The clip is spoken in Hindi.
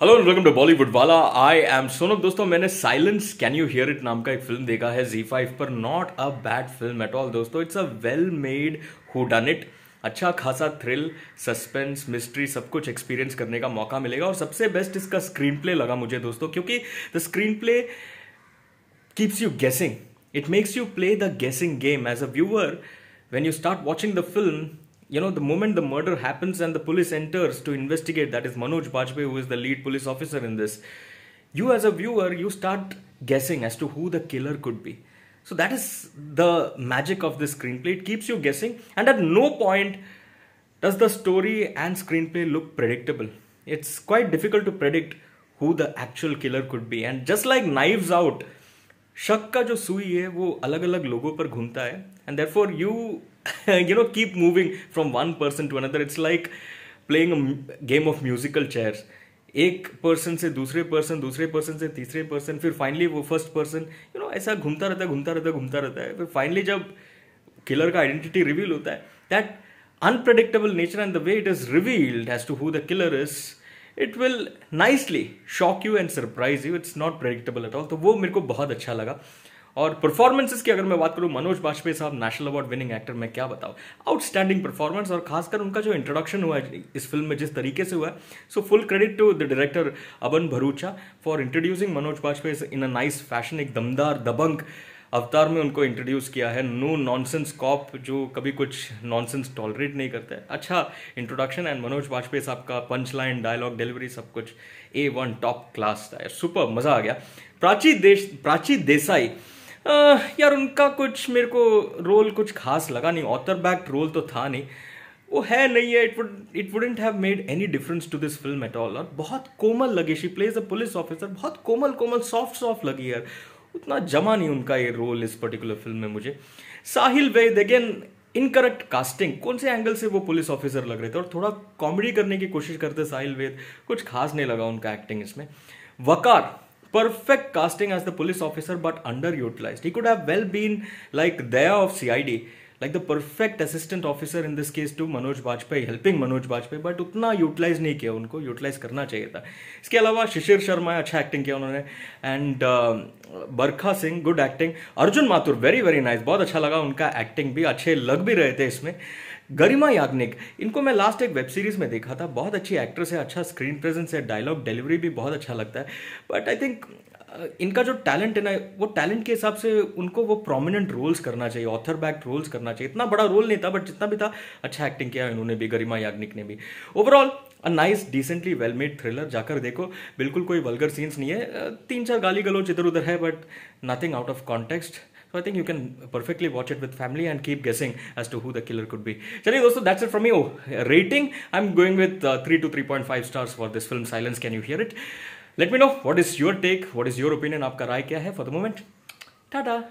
Hello and welcome to Bollywood वाला आई एम सोनक दोस्तों मैंने silence can you hear it नाम का एक फिल्म देखा है जी फाइव पर not a bad film at all दोस्तों it's a well made whodunit अच्छा खासा थ्रिल सस्पेंस मिस्ट्री सब कुछ एक्सपीरियंस करने का मौका मिलेगा और सबसे बेस्ट इसका स्क्रीन प्ले लगा मुझे दोस्तों क्योंकि the screenplay keeps you guessing it makes you play the guessing game as a viewer when you start watching the film you know, the moment the murder happens and the police enters to investigate, that is Manoj Bajpayee, who is the lead police officer in this, you as a viewer, you start guessing as to who the killer could be. So that is the magic of this screenplay. It keeps you guessing, and at no point does the story and screenplay look predictable. It's quite difficult to predict who the actual killer could be. And just like Knives Out, शक का जो सुई है वो अलग अलग लोगों पर घूमता है and therefore you you know keep moving from one person to another it's like playing game of musical chairs एक पर्सन से दूसरे पर्सन दूसरे पर्सन से तीसरे पर्सन फिर फाइनली वो फर्स्ट पर्सन यू नो ऐसा घूमता रहता है घूमता रहता है घूमता रहता है फिर फाइनली जब किलर का आइडेंटिटी रिवील होता है that unpredictable nature and the way it is revealed has to who the killer is it will nicely shock you and surprise you it's not predictable at all तो वो मेरे को बहुत अच्छा लगा और परफॉर्मेंसेस की अगर मैं बात करूँ मनोज बाजपेयी साहब नेशनल अवार्ड विनिंग एक्टर मैं क्या बताऊँ आउटस्टैंडिंग परफॉर्मेंस और खासकर उनका जो इंट्रोडक्शन हुआ इस फिल्म में जिस तरीके से हुआ है so full credit to the director Aban Bharucha for introducing Manoj Bajpayee in a nice fashion एक दमदार दबंग अवतार में उनको इंट्रोड्यूस किया है नो नॉनसेंस कॉप जो कभी कुछ नॉनसेंस टॉलरेट नहीं करते अच्छा इंट्रोडक्शन एंड मनोज वाजपेयी साहब का पंच लाइन डायलॉग डिलीवरी सब कुछ ए वन टॉप क्लास था सुपर मज़ा आ गया प्राची देश प्राची देसाई आ, यार उनका कुछ मेरे को रोल कुछ खास लगा नहीं ऑथर बैक रोल तो था नहीं वो है नहीं है it would it wouldn't have made any difference to this film at all और बहुत कोमल लगी she plays a police officer बहुत कोमल कोमल सॉफ्ट सॉफ्ट लगी यार उतना जमा नहीं उनका ये रोल इस पर्टिकुलर फिल्म में मुझे Sahil Ved again incorrect casting कौन से एंगल से वो पुलिस ऑफिसर लग रहे थे और थोड़ा कॉमेडी करने की कोशिश करते साहिल वेद कुछ खास नहीं लगा उनका एक्टिंग इसमें Waqar perfect casting as the police officer but underutilized. He could have well been like Daya of CID like the perfect assistant officer in this case to Manoj Bajpayee helping Manoj Vajpayee but उतना यूटिलाइज नहीं किया उनको यूटिलाइज करना चाहिए था इसके अलावा शिशिर शर्मा अच्छा एक्टिंग किया उन्होंने and uh, Barkha Singh good acting Arjun Mathur very very nice बहुत अच्छा लगा उनका एक्टिंग भी अच्छे लग भी रहे थे इसमें गरिमा याग्निक इनको मैं लास्ट एक वेब सीरीज में देखा था बहुत अच्छी एक्ट्रेस है अच्छा स्क्रीन प्रेजेंस है डायलॉग डिलीवरी भी बहुत अच्छा लगता है बट आई थिंक इनका जो टैलेंट है ना वो टैलेंट के हिसाब से उनको वो प्रोमिनेंट रोल्स करना चाहिए ऑथर बैक्ड रोल्स करना चाहिए इतना बड़ा रोल नहीं था बट जितना भी था अच्छा एक्टिंग किया इन्होंने भी गरिमा याग्निक ने भी overall a nice decently well made thriller जाकर देखो बिल्कुल कोई वल्गर सीन्स नहीं है तीन चार गाली गलोच इधर उधर है but nothing out of context so I think you can perfectly watch it with family and keep guessing as to who the killer could be चलिए दोस्तों that's it from you rating I am going with three to three point five stars for this film silence can you hear it let me know what is your take what is your opinion आपका राय क्या है फॉर द मोमेंट टाटा